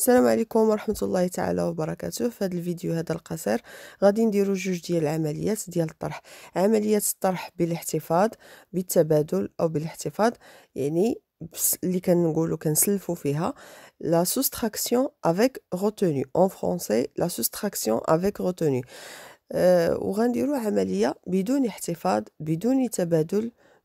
السلام عليكم ورحمه الله تعالى وبركاته في هذا الفيديو هذا القصير غادي نديرو جوج ديال العمليات ديال الطرح عمليه الطرح بالاحتفاظ بالتبادل او بالاحتفاظ يعني اللي كنقولوا كنسلفوا فيها لا سوستراكسيون افيك روتوني اون فرونسي لا سوستراكسيون افيك روتوني أه وغنديرو عمليه بدون احتفاظ بدون تبادل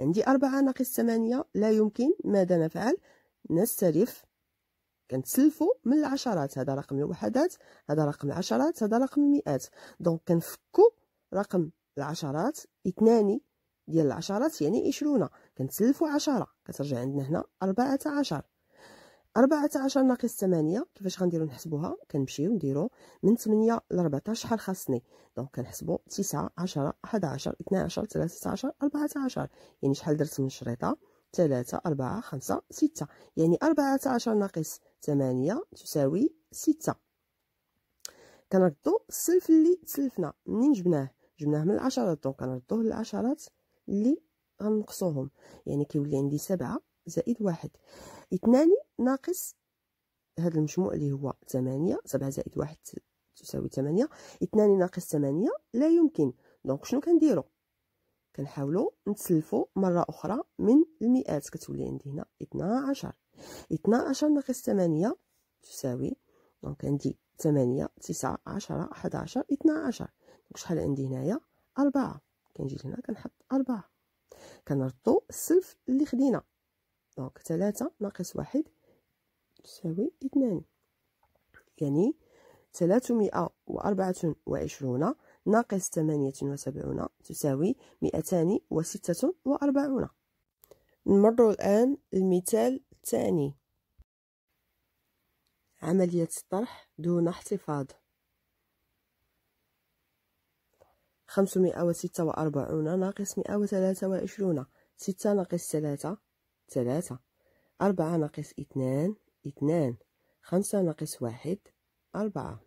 عندي أربعة ناقص ثمانية لا يمكن ماذا نفعل نستلف كنتسلفوا من العشرات هذا رقم الوحدات هذا رقم العشرات هذا رقم المئات دونك كنفكو رقم العشرات اثنان ديال العشرات يعني عشرون كنتسلفوا عشرة كترجع عندنا هنا أربعة عشر 14 ناقص 8 كيفاش غنديرو نحسبوها كنمشيو نديرو من 8 ل 14 شحال خاصني دونك كنحسبو 9 10 11 12 13 14 يعني شحال درت من الشريطه 3 4 5 6 يعني 14 ناقص 8 تساوي 6 كنردو السلف اللي تسلفنا منين جبناه جبناه من العشرات دونك كنردوه للعشرات اللي غنقصوهم يعني كيولي عندي 7 زائد واحد اثنان ناقص هاد المجموع اللي هو ثمانية سبعة زائد واحد تساوي ثمانية اثنان ناقص ثمانية لا يمكن دونك شنو كنديرو كنحاولو نتسلفو مرة أخرى من المئات كتولي عندي هنا اثنا عشر اثنا عشر ناقص ثمانية تساوي دونك عندي ثمانية تسعة عشرة أحد عشر اثنا عشر دونك شحال عندي هنايا أربعة كنجي هنا كنحط أربعة كنردو السلف اللي خدينا دونك ثلاثة ناقص واحد تساوي اثنان يعني ثلاثمائة وأربعة وعشرون ناقص ثمانية وسبعون تساوي مئتان وستة وأربعون نمر الآن المثال الثاني عملية الطرح دون احتفاظ خمسمائة وستة وأربعون ناقص مئة وثلاثة وعشرون ستة ناقص ثلاثة ثلاثة أربعة ناقص اثنان اثنان خمسة ناقص واحد أربعة